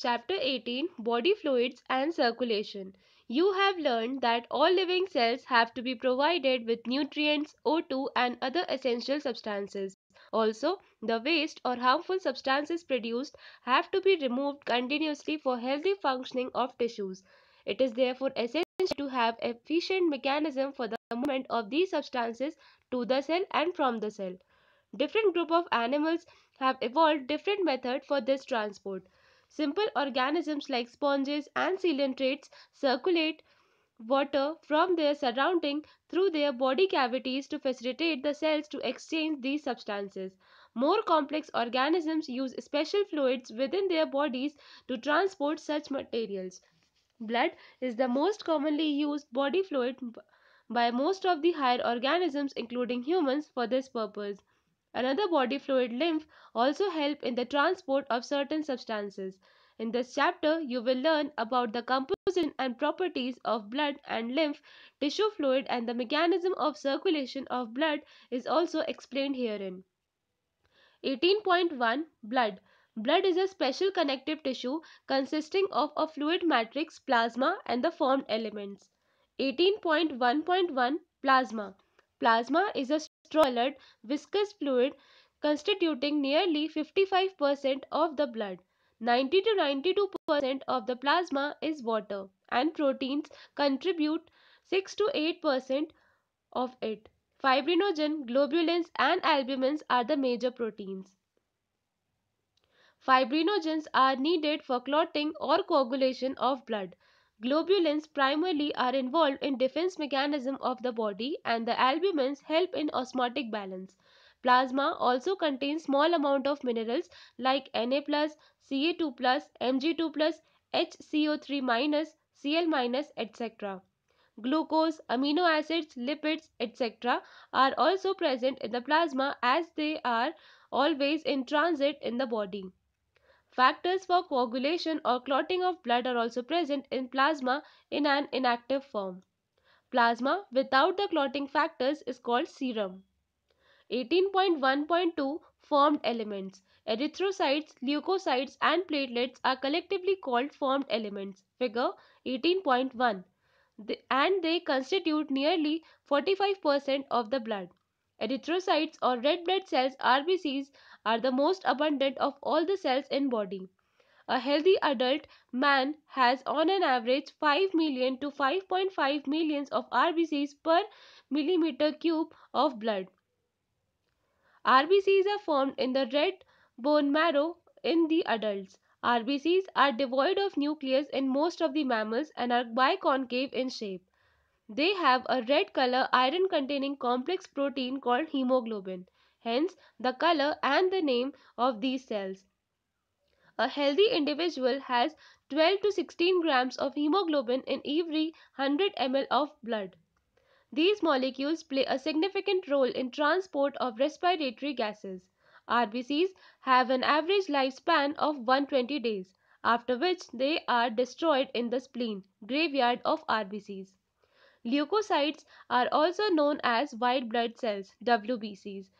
Chapter 18 Body Fluids and Circulation. You have learned that all living cells have to be provided with nutrients, O2 and other essential substances. Also, the waste or harmful substances produced have to be removed continuously for healthy functioning of tissues. It is therefore essential to have efficient mechanism for the movement of these substances to the cell and from the cell. Different group of animals have evolved different method for this transport. Simple organisms like sponges and coelentrates circulate water from their surrounding through their body cavities to facilitate the cells to exchange these substances. More complex organisms use special fluids within their bodies to transport such materials. Blood is the most commonly used body fluid by most of the higher organisms including humans for this purpose. Another body fluid lymph also help in the transport of certain substances. In this chapter, you will learn about the composition and properties of blood and lymph tissue fluid and the mechanism of circulation of blood is also explained herein. 18.1 Blood Blood is a special connective tissue consisting of a fluid matrix, plasma and the formed elements. 18.1.1 Plasma Plasma is a solid, viscous fluid constituting nearly 55% of the blood. 90 to 92% of the plasma is water and proteins contribute 6 to 8% of it. Fibrinogen, globulins and albumins are the major proteins. Fibrinogens are needed for clotting or coagulation of blood. Globulins primarily are involved in defense mechanism of the body and the albumins help in osmotic balance. Plasma also contains small amount of minerals like Na+, Ca2+, Mg2+, HCO3-, Cl-, etc. Glucose, amino acids, lipids, etc. are also present in the plasma as they are always in transit in the body. Factors for coagulation or clotting of blood are also present in plasma in an inactive form. Plasma without the clotting factors is called serum. 18.1.2 Formed elements. Erythrocytes, leukocytes and platelets are collectively called formed elements. Figure 18.1 and they constitute nearly 45% of the blood. Erythrocytes or red blood cells RBCs are the most abundant of all the cells in body. A healthy adult man has on an average 5 million to 5.5 millions of RBCs per millimeter cube of blood. RBCs are formed in the red bone marrow in the adults. RBCs are devoid of nucleus in most of the mammals and are biconcave in shape. They have a red color iron containing complex protein called hemoglobin hence the color and the name of these cells. A healthy individual has 12 to 16 grams of hemoglobin in every 100 ml of blood. These molecules play a significant role in transport of respiratory gases. RBCs have an average lifespan of 120 days, after which they are destroyed in the spleen, graveyard of RBCs. Leukocytes are also known as white blood cells, WBCs,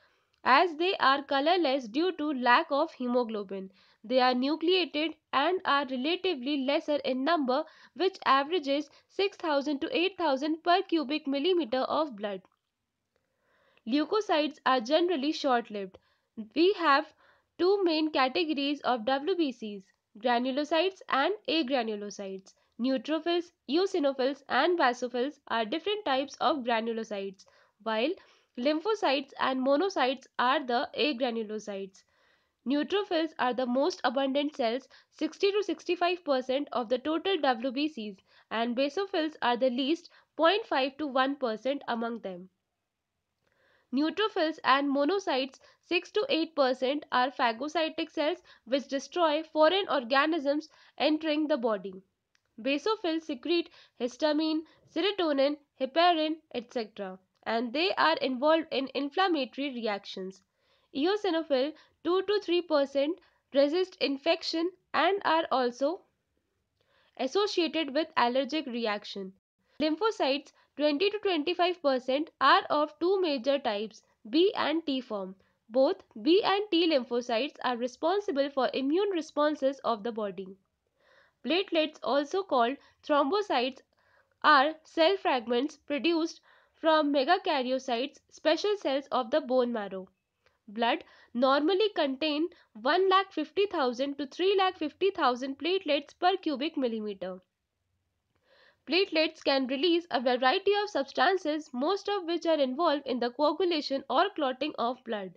as they are colorless due to lack of hemoglobin. They are nucleated and are relatively lesser in number which averages 6000 to 8000 per cubic millimeter of blood. Leukocytes are generally short-lived. We have two main categories of WBCs, granulocytes and agranulocytes. Neutrophils, eosinophils and basophils are different types of granulocytes, while Lymphocytes and monocytes are the agranulocytes. Neutrophils are the most abundant cells, 60 to 65% of the total WBCs, and basophils are the least, 0.5 to 1% among them. Neutrophils and monocytes 6 to 8% are phagocytic cells which destroy foreign organisms entering the body. Basophils secrete histamine, serotonin, heparin, etc and they are involved in inflammatory reactions. Eosinophil 2 to 3% resist infection and are also associated with allergic reaction. Lymphocytes 20 to 25% are of two major types, B and T form. Both B and T lymphocytes are responsible for immune responses of the body. Platelets also called thrombocytes are cell fragments produced from megakaryocytes, special cells of the bone marrow. Blood normally contain 1,50,000 to 3,50,000 platelets per cubic millimeter. Platelets can release a variety of substances, most of which are involved in the coagulation or clotting of blood.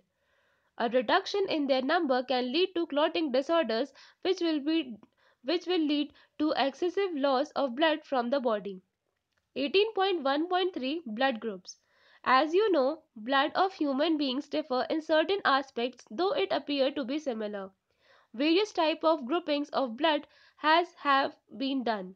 A reduction in their number can lead to clotting disorders which will, be, which will lead to excessive loss of blood from the body. 18.1.3 Blood Groups As you know, blood of human beings differ in certain aspects though it appear to be similar. Various type of groupings of blood has have been done.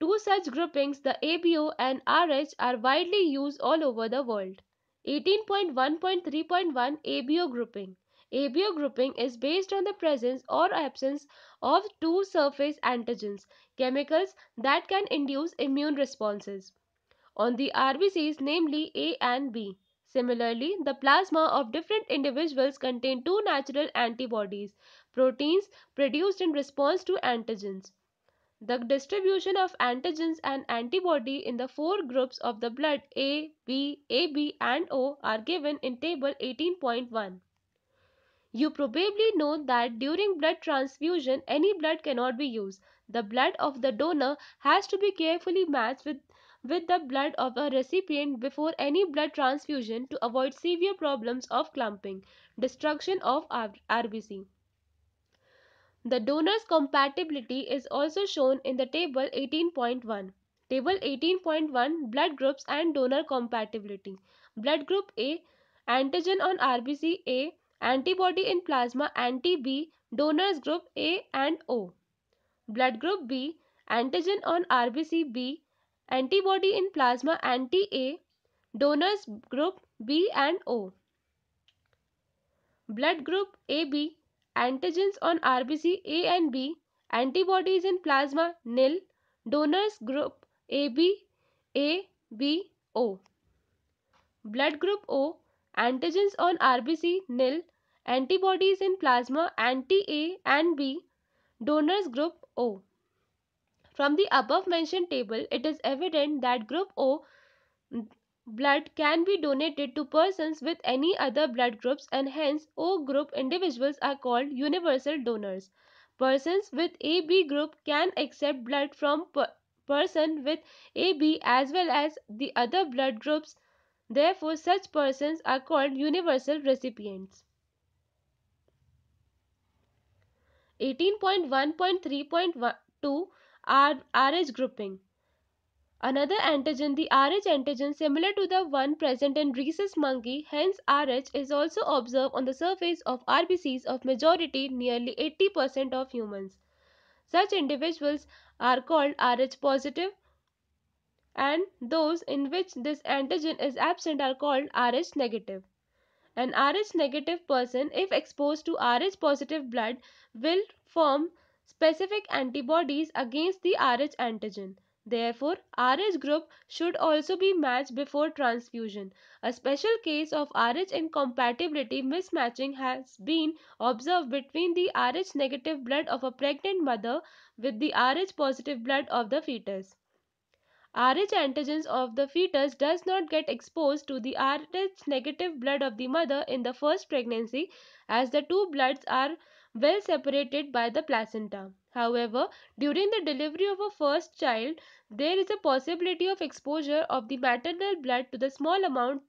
Two such groupings, the ABO and RH, are widely used all over the world. 18.1.3.1 ABO grouping. ABO grouping is based on the presence or absence of two surface antigens chemicals that can induce immune responses on the RBCs namely A and B. Similarly, the plasma of different individuals contain two natural antibodies, proteins produced in response to antigens. The distribution of antigens and antibody in the four groups of the blood A, B, AB and O are given in table 18.1. You probably know that during blood transfusion, any blood cannot be used. The blood of the donor has to be carefully matched with, with the blood of a recipient before any blood transfusion to avoid severe problems of clumping, destruction of RBC. The donor's compatibility is also shown in the table 18.1. Table 18.1 Blood groups and donor compatibility. Blood group A antigen on RBC A Antibody in plasma anti-B donors group A and O. Blood group B antigen on RBC B antibody in plasma anti-A donors group B and O. Blood group AB antigens on RBC A and B antibodies in plasma nil donors group AB A B O. Blood group O antigens on RBC nil Antibodies in plasma anti-A and B, donors group O. From the above mentioned table, it is evident that group O blood can be donated to persons with any other blood groups and hence O group individuals are called universal donors. Persons with AB group can accept blood from per person with AB as well as the other blood groups. Therefore, such persons are called universal recipients. 18.1.3.2 are Rh grouping. Another antigen, the Rh antigen similar to the one present in rhesus monkey, hence Rh is also observed on the surface of RBCs of majority nearly 80% of humans. Such individuals are called Rh positive and those in which this antigen is absent are called Rh negative. An Rh negative person, if exposed to Rh positive blood, will form specific antibodies against the Rh antigen. Therefore, Rh group should also be matched before transfusion. A special case of Rh incompatibility mismatching has been observed between the Rh negative blood of a pregnant mother with the Rh positive blood of the fetus. Rh antigens of the fetus does not get exposed to the Rh negative blood of the mother in the first pregnancy as the two bloods are well separated by the placenta. However, during the delivery of a first child, there is a possibility of exposure of the maternal blood to the small amount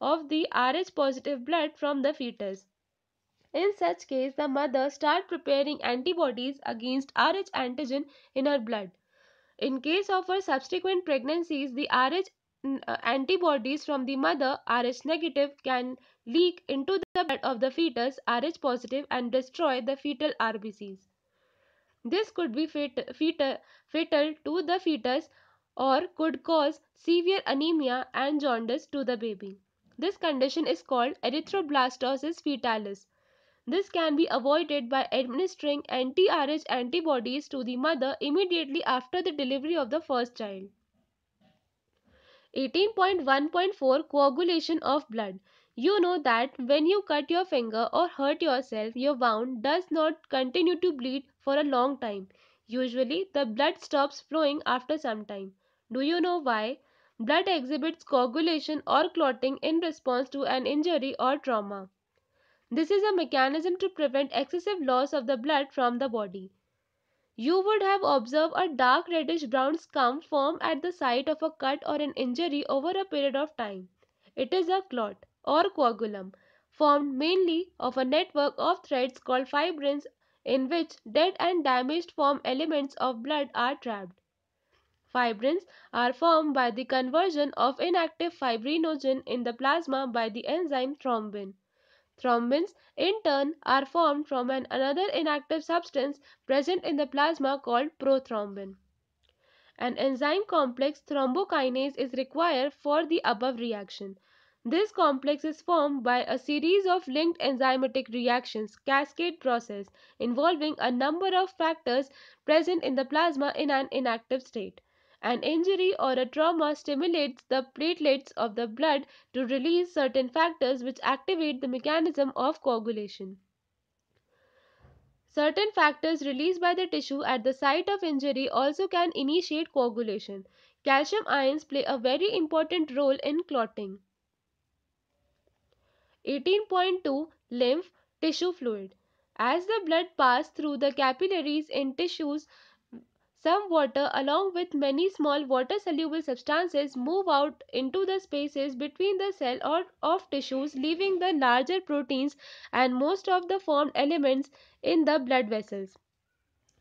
of the Rh positive blood from the fetus. In such case, the mother start preparing antibodies against Rh antigen in her blood. In case of a subsequent pregnancies, the Rh uh, antibodies from the mother Rh negative can leak into the blood of the fetus Rh positive and destroy the fetal RBCs. This could be fat fatal to the fetus or could cause severe anemia and jaundice to the baby. This condition is called erythroblastosis fetalis. This can be avoided by administering anti-RH antibodies to the mother immediately after the delivery of the first child. 18.1.4 Coagulation of blood. You know that when you cut your finger or hurt yourself, your wound does not continue to bleed for a long time. Usually, the blood stops flowing after some time. Do you know why? Blood exhibits coagulation or clotting in response to an injury or trauma. This is a mechanism to prevent excessive loss of the blood from the body. You would have observed a dark reddish brown scum form at the site of a cut or an injury over a period of time. It is a clot or coagulum formed mainly of a network of threads called fibrins in which dead and damaged form elements of blood are trapped. Fibrins are formed by the conversion of inactive fibrinogen in the plasma by the enzyme thrombin. Thrombins, in turn, are formed from an another inactive substance present in the plasma called prothrombin. An enzyme complex thrombokinase is required for the above reaction. This complex is formed by a series of linked enzymatic reactions cascade process involving a number of factors present in the plasma in an inactive state. An injury or a trauma stimulates the platelets of the blood to release certain factors which activate the mechanism of coagulation. Certain factors released by the tissue at the site of injury also can initiate coagulation. Calcium ions play a very important role in clotting. 18.2 Lymph Tissue Fluid As the blood passes through the capillaries in tissues, some water along with many small water-soluble substances move out into the spaces between the cell or of tissues leaving the larger proteins and most of the formed elements in the blood vessels.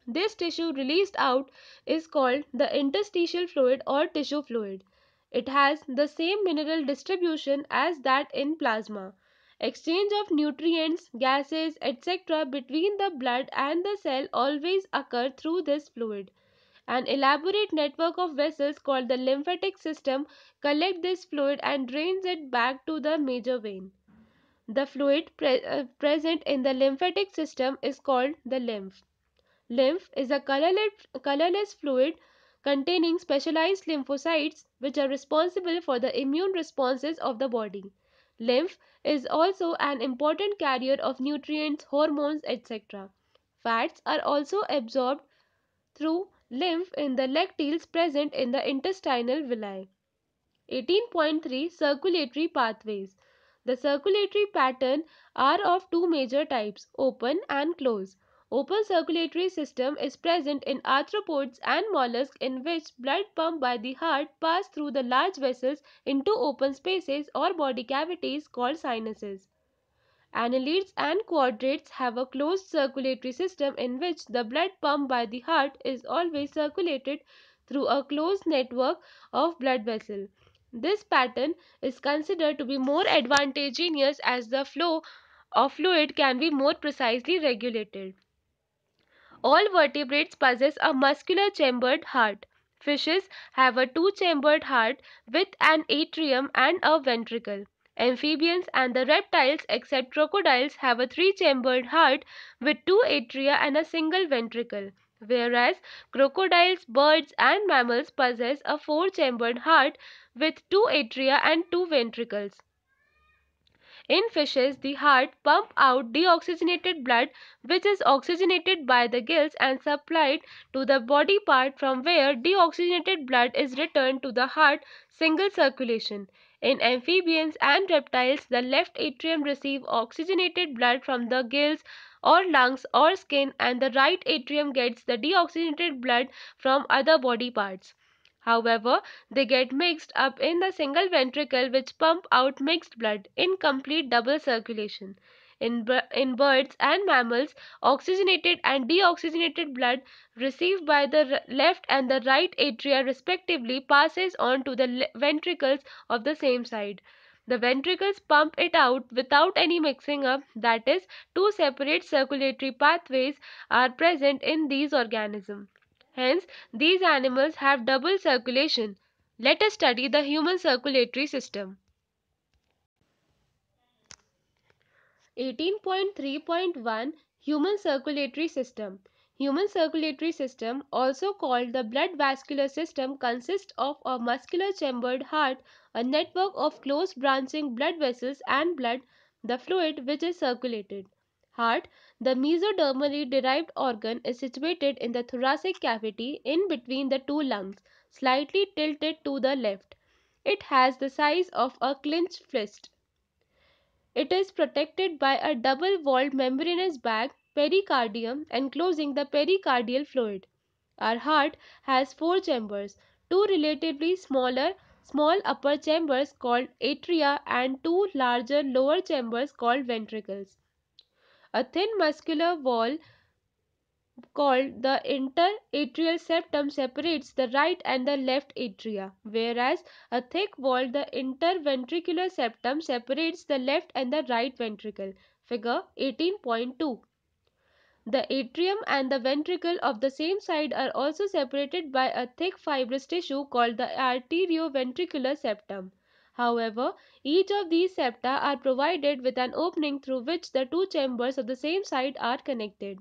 This tissue released out is called the interstitial fluid or tissue fluid. It has the same mineral distribution as that in plasma. Exchange of nutrients, gases, etc. between the blood and the cell always occur through this fluid. An elaborate network of vessels called the lymphatic system collect this fluid and drains it back to the major vein. The fluid pre uh, present in the lymphatic system is called the lymph. Lymph is a colorless, colorless fluid containing specialized lymphocytes which are responsible for the immune responses of the body. Lymph is also an important carrier of nutrients, hormones, etc. Fats are also absorbed through lymph in the lectiles present in the intestinal villi. 18.3 Circulatory pathways The circulatory pattern are of two major types, open and closed. Open circulatory system is present in arthropods and mollusks in which blood pumped by the heart pass through the large vessels into open spaces or body cavities called sinuses. Annelids and quadrates have a closed circulatory system in which the blood pumped by the heart is always circulated through a closed network of blood vessels. This pattern is considered to be more advantageous as the flow of fluid can be more precisely regulated. All vertebrates possess a muscular chambered heart. Fishes have a two chambered heart with an atrium and a ventricle. Amphibians and the reptiles except crocodiles have a three-chambered heart with two atria and a single ventricle whereas crocodiles, birds and mammals possess a four-chambered heart with two atria and two ventricles. In fishes, the heart pumps out deoxygenated blood which is oxygenated by the gills and supplied to the body part from where deoxygenated blood is returned to the heart single circulation. In amphibians and reptiles, the left atrium receives oxygenated blood from the gills or lungs or skin and the right atrium gets the deoxygenated blood from other body parts. However, they get mixed up in the single ventricle which pump out mixed blood in complete double circulation. In, in birds and mammals, oxygenated and deoxygenated blood received by the left and the right atria respectively passes on to the ventricles of the same side. The ventricles pump it out without any mixing up, that is, two separate circulatory pathways are present in these organisms. Hence, these animals have double circulation. Let us study the human circulatory system. 18.3.1 Human circulatory system. Human circulatory system, also called the blood vascular system, consists of a muscular chambered heart, a network of close branching blood vessels and blood, the fluid which is circulated. Heart, the mesodermally derived organ, is situated in the thoracic cavity in between the two lungs, slightly tilted to the left. It has the size of a clenched fist. It is protected by a double-walled membranous bag, pericardium, enclosing the pericardial fluid. Our heart has four chambers, two relatively smaller small upper chambers called atria and two larger lower chambers called ventricles. A thin muscular wall called the interatrial septum separates the right and the left atria, whereas a thick walled the interventricular septum separates the left and the right ventricle. Figure 18.2 the atrium and the ventricle of the same side are also separated by a thick fibrous tissue called the arterioventricular septum. However, each of these septa are provided with an opening through which the two chambers of the same side are connected.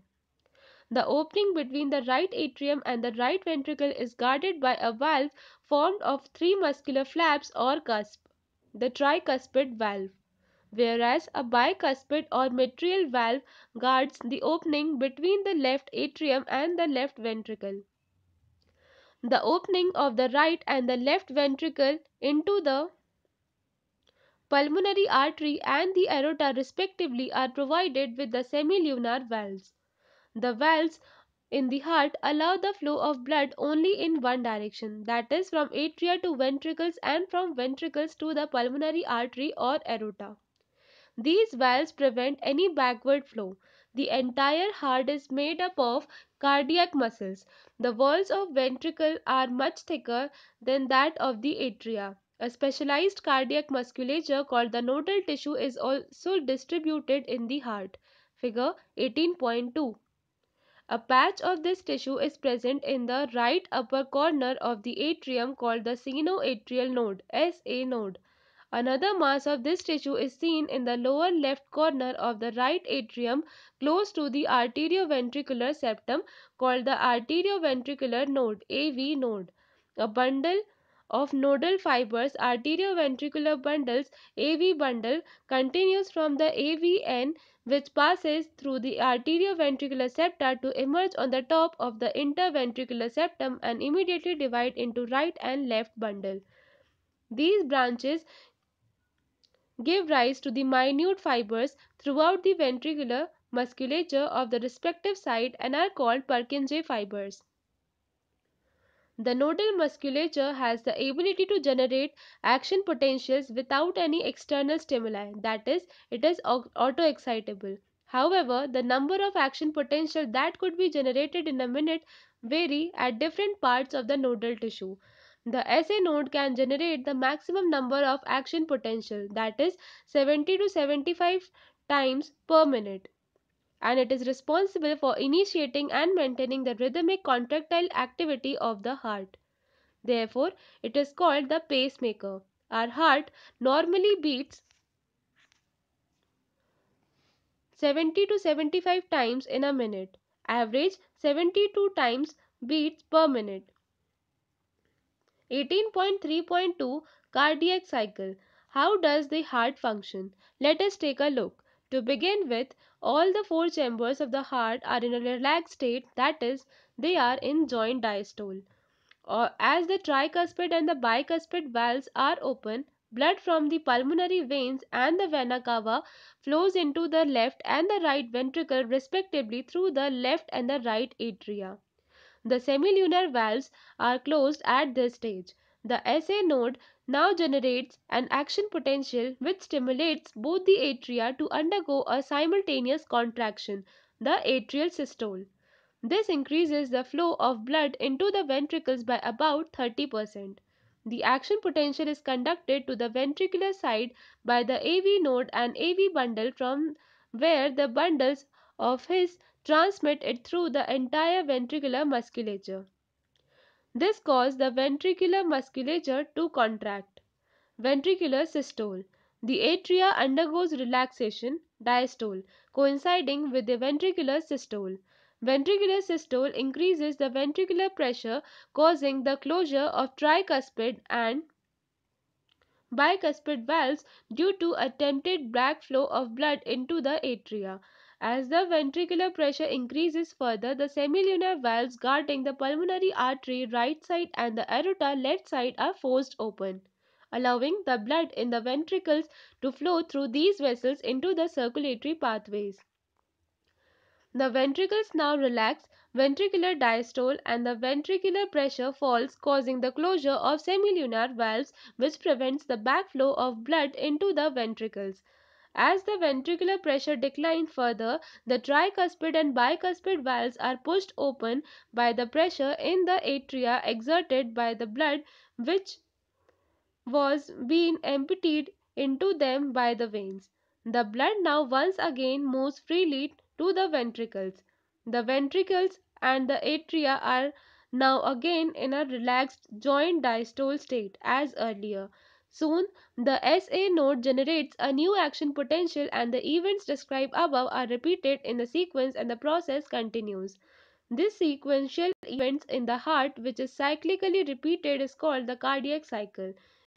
The opening between the right atrium and the right ventricle is guarded by a valve formed of three muscular flaps or cusps, the tricuspid valve, whereas a bicuspid or mitral valve guards the opening between the left atrium and the left ventricle. The opening of the right and the left ventricle into the pulmonary artery and the aorta respectively are provided with the semilunar valves. The valves in the heart allow the flow of blood only in one direction, that is from atria to ventricles and from ventricles to the pulmonary artery or aorta. These valves prevent any backward flow. The entire heart is made up of cardiac muscles. The walls of ventricle are much thicker than that of the atria. A specialized cardiac musculature called the nodal tissue is also distributed in the heart. Figure 18.2 a patch of this tissue is present in the right upper corner of the atrium called the sinoatrial node (SA node). Another mass of this tissue is seen in the lower left corner of the right atrium close to the arterioventricular septum called the arterioventricular node (AV node). A bundle of nodal fibers arterioventricular bundles AV bundle continues from the AVN which passes through the arterioventricular septa to emerge on the top of the interventricular septum and immediately divide into right and left bundle. These branches give rise to the minute fibers throughout the ventricular musculature of the respective side and are called Purkinje fibers. The nodal musculature has the ability to generate action potentials without any external stimuli, that is, it is auto-excitable. However, the number of action potential that could be generated in a minute vary at different parts of the nodal tissue. The SA node can generate the maximum number of action potential, that is 70 to 75 times per minute and it is responsible for initiating and maintaining the rhythmic contractile activity of the heart. Therefore, it is called the pacemaker. Our heart normally beats 70 to 75 times in a minute. Average 72 times beats per minute. 18.3.2 Cardiac cycle. How does the heart function? Let us take a look. To begin with, all the four chambers of the heart are in a relaxed state, that is, they are in joint diastole. Or uh, as the tricuspid and the bicuspid valves are open, blood from the pulmonary veins and the vena cava flows into the left and the right ventricle respectively through the left and the right atria. The semilunar valves are closed at this stage. The SA node now generates an action potential which stimulates both the atria to undergo a simultaneous contraction, the atrial systole. This increases the flow of blood into the ventricles by about 30%. The action potential is conducted to the ventricular side by the AV node and AV bundle from where the bundles of His transmit it through the entire ventricular musculature. This caused the ventricular musculature to contract. Ventricular systole. The atria undergoes relaxation diastole coinciding with the ventricular systole. Ventricular systole increases the ventricular pressure causing the closure of tricuspid and bicuspid valves due to attempted backflow of blood into the atria. As the ventricular pressure increases further, the semilunar valves guarding the pulmonary artery right side and the aorta left side are forced open, allowing the blood in the ventricles to flow through these vessels into the circulatory pathways. The ventricles now relax ventricular diastole and the ventricular pressure falls causing the closure of semilunar valves which prevents the backflow of blood into the ventricles. As the ventricular pressure declines further, the tricuspid and bicuspid valves are pushed open by the pressure in the atria exerted by the blood which was being emptied into them by the veins. The blood now once again moves freely to the ventricles. The ventricles and the atria are now again in a relaxed joint diastole state as earlier. Soon, the SA node generates a new action potential and the events described above are repeated in the sequence and the process continues. This sequential events in the heart which is cyclically repeated is called the cardiac cycle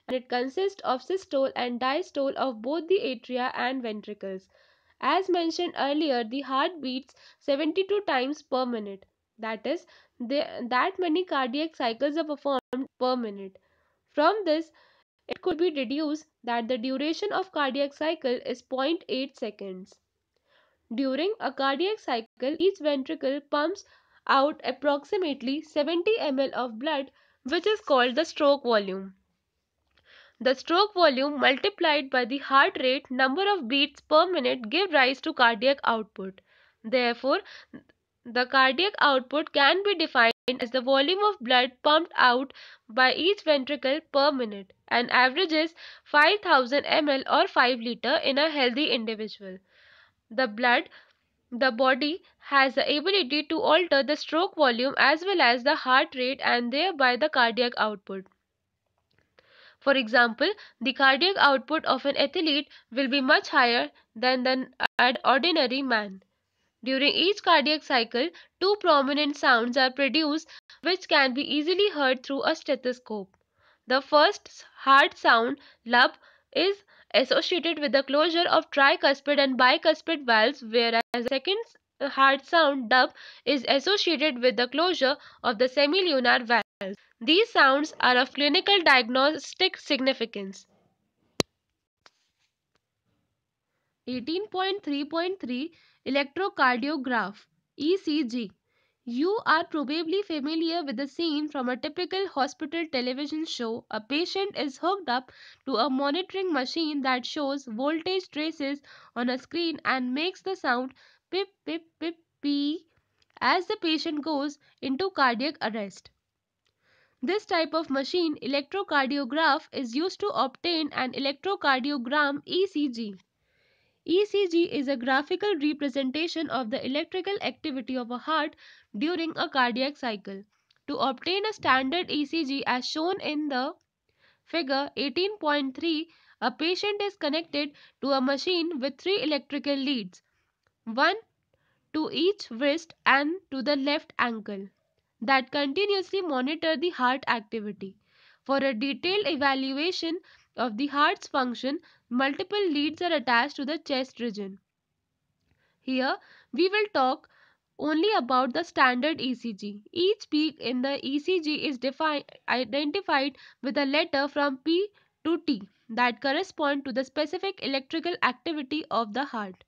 and it consists of systole and diastole of both the atria and ventricles. As mentioned earlier, the heart beats 72 times per minute. That is, the that many cardiac cycles are performed per minute. From this, it could be deduced that the duration of cardiac cycle is 0.8 seconds. During a cardiac cycle, each ventricle pumps out approximately 70 ml of blood which is called the stroke volume. The stroke volume multiplied by the heart rate number of beats per minute give rise to cardiac output. Therefore, the cardiac output can be defined defined as the volume of blood pumped out by each ventricle per minute and averages 5000 ml or 5 liter in a healthy individual. The blood the body has the ability to alter the stroke volume as well as the heart rate and thereby the cardiac output. For example, the cardiac output of an athlete will be much higher than an ordinary man. During each cardiac cycle, two prominent sounds are produced which can be easily heard through a stethoscope. The first heart sound, lub, is associated with the closure of tricuspid and bicuspid valves whereas the second heart sound, dub, is associated with the closure of the semilunar valves. These sounds are of clinical diagnostic significance. 18.3.3 electrocardiograph ECG. You are probably familiar with the scene from a typical hospital television show. A patient is hooked up to a monitoring machine that shows voltage traces on a screen and makes the sound pip pip pip pee as the patient goes into cardiac arrest. This type of machine electrocardiograph is used to obtain an electrocardiogram ECG. ECG is a graphical representation of the electrical activity of a heart during a cardiac cycle. To obtain a standard ECG as shown in the figure 18.3, a patient is connected to a machine with three electrical leads, one to each wrist and to the left ankle, that continuously monitor the heart activity. For a detailed evaluation, of the heart's function, multiple leads are attached to the chest region. Here, we will talk only about the standard ECG. Each peak in the ECG is defined, identified with a letter from P to T that correspond to the specific electrical activity of the heart.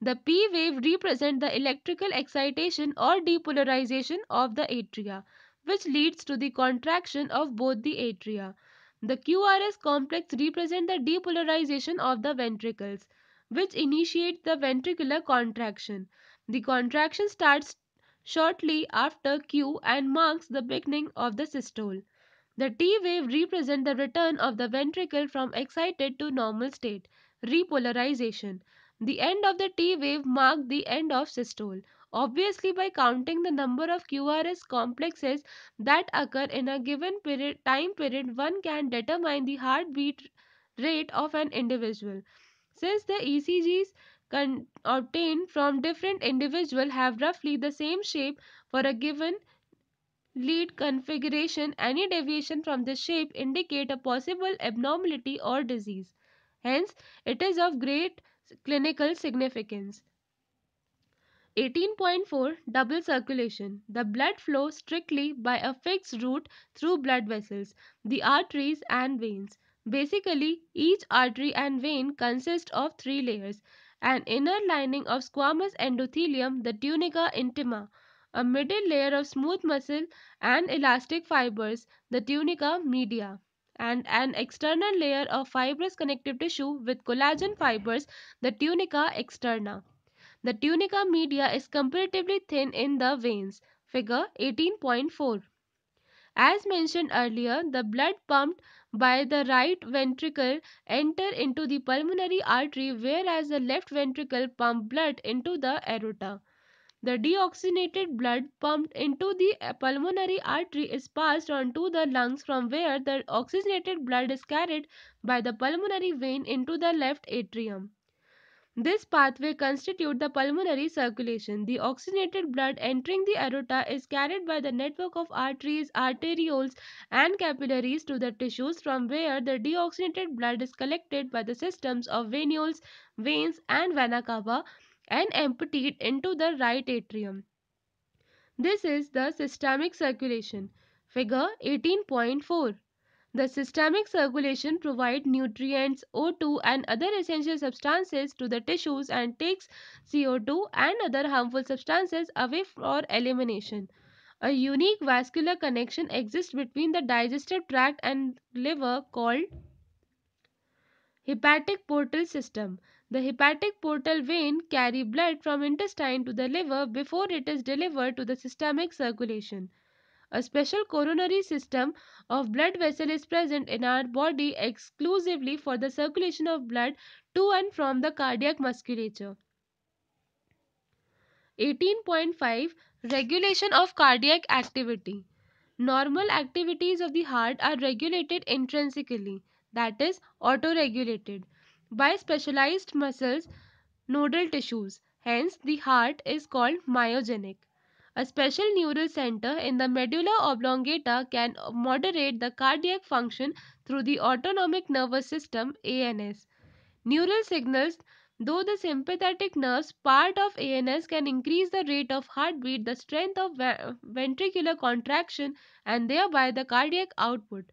The P wave represents the electrical excitation or depolarization of the atria, which leads to the contraction of both the atria. The QRS complex represents the depolarization of the ventricles, which initiates the ventricular contraction. The contraction starts shortly after Q and marks the beginning of the systole. The T wave represents the return of the ventricle from excited to normal state, repolarization. The end of the T wave marks the end of systole obviously by counting the number of QRS complexes that occur in a given period, time period, one can determine the heartbeat rate of an individual. Since the ECGs con- obtained from different individuals have roughly the same shape for a given lead configuration, any deviation from the shape indicate a possible abnormality or disease. Hence, it is of great clinical significance. 18.4 Double circulation. The blood flows strictly by a fixed route through blood vessels, the arteries and veins. Basically, each artery and vein consists of three layers an inner lining of squamous endothelium, the tunica intima, a middle layer of smooth muscle and elastic fibers, the tunica media, and an external layer of fibrous connective tissue with collagen fibers, the tunica externa. The tunica media is comparatively thin in the veins. Figure 18.4. As mentioned earlier, the blood pumped by the right ventricle enter into the pulmonary artery whereas the left ventricle pump blood into the aorta. The deoxygenated blood pumped into the uh, pulmonary artery is passed on to the lungs from where the oxygenated blood is carried by the pulmonary vein into the left atrium. This pathway constitutes the pulmonary circulation. The oxygenated blood entering the aorta is carried by the network of arteries, arterioles, and capillaries to the tissues from where the deoxygenated blood is collected by the systems of venules, veins, and vena cava and emptied into the right atrium. This is the systemic circulation. Figure 18.4 the systemic circulation provides nutrients, O2 and other essential substances to the tissues and takes CO2 and other harmful substances away for elimination. A unique vascular connection exists between the digestive tract and liver called hepatic portal system. The hepatic portal vein carry blood from intestine to the liver before it is delivered to the systemic circulation. A special coronary system of blood vessel is present in our body exclusively for the circulation of blood to and from the cardiac musculature. 18.5 Regulation of cardiac activity. Normal activities of the heart are regulated intrinsically, that is, autoregulated, by specialized muscles, nodal tissues. Hence, the heart is called myogenic. A special neural center in the medulla oblongata can moderate the cardiac function through the autonomic nervous system ANS. Neural signals Though the sympathetic nerves part of ANS can increase the rate of heartbeat, the strength of ventricular contraction, and thereby the cardiac output.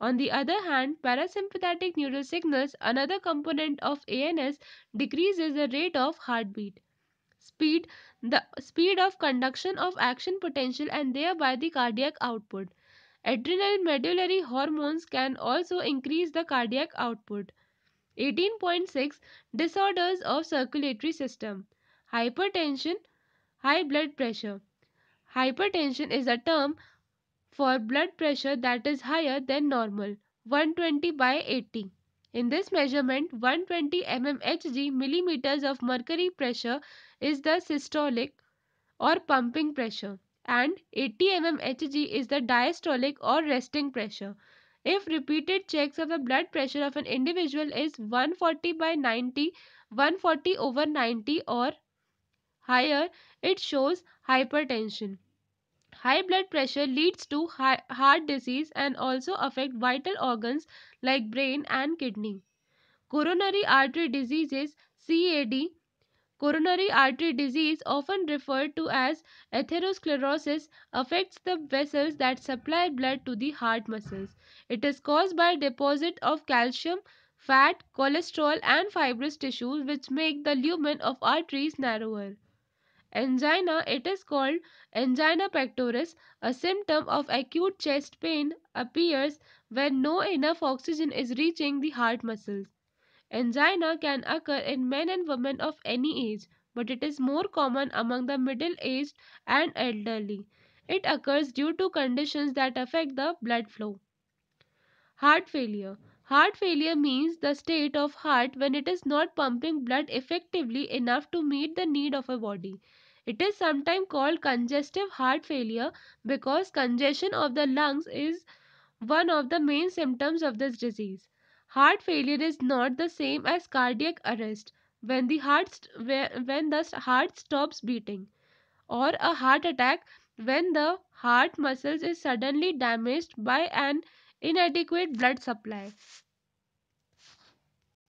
On the other hand, parasympathetic neural signals, another component of ANS, decreases the rate of heartbeat speed, the speed of conduction of action potential and thereby the cardiac output. Adrenal medullary hormones can also increase the cardiac output. 18.6 Disorders of circulatory system Hypertension High blood pressure Hypertension is a term for blood pressure that is higher than normal 120 by 80. In this measurement, 120 mmHg millimeters of mercury pressure is the systolic or pumping pressure and 80 mm Hg is the diastolic or resting pressure. If repeated checks of the blood pressure of an individual is 140 by 90, 140 over 90 or higher, it shows hypertension. High blood pressure leads to heart disease and also affect vital organs like brain and kidney. Coronary artery diseases CAD Coronary artery disease, often referred to as atherosclerosis, affects the vessels that supply blood to the heart muscles. It is caused by deposit of calcium, fat, cholesterol and fibrous tissues which make the lumen of arteries narrower. Angina, it is called angina pectoris, a symptom of acute chest pain appears when no enough oxygen is reaching the heart muscles. Angina can occur in men and women of any age, but it is more common among the middle-aged and elderly. It occurs due to conditions that affect the blood flow. Heart failure Heart failure means the state of heart when it is not pumping blood effectively enough to meet the need of a body. It is sometimes called congestive heart failure because congestion of the lungs is one of the main symptoms of this disease. Heart failure is not the same as cardiac arrest when the heart st- when the heart stops beating or a heart attack when the heart muscles is suddenly damaged by an inadequate blood supply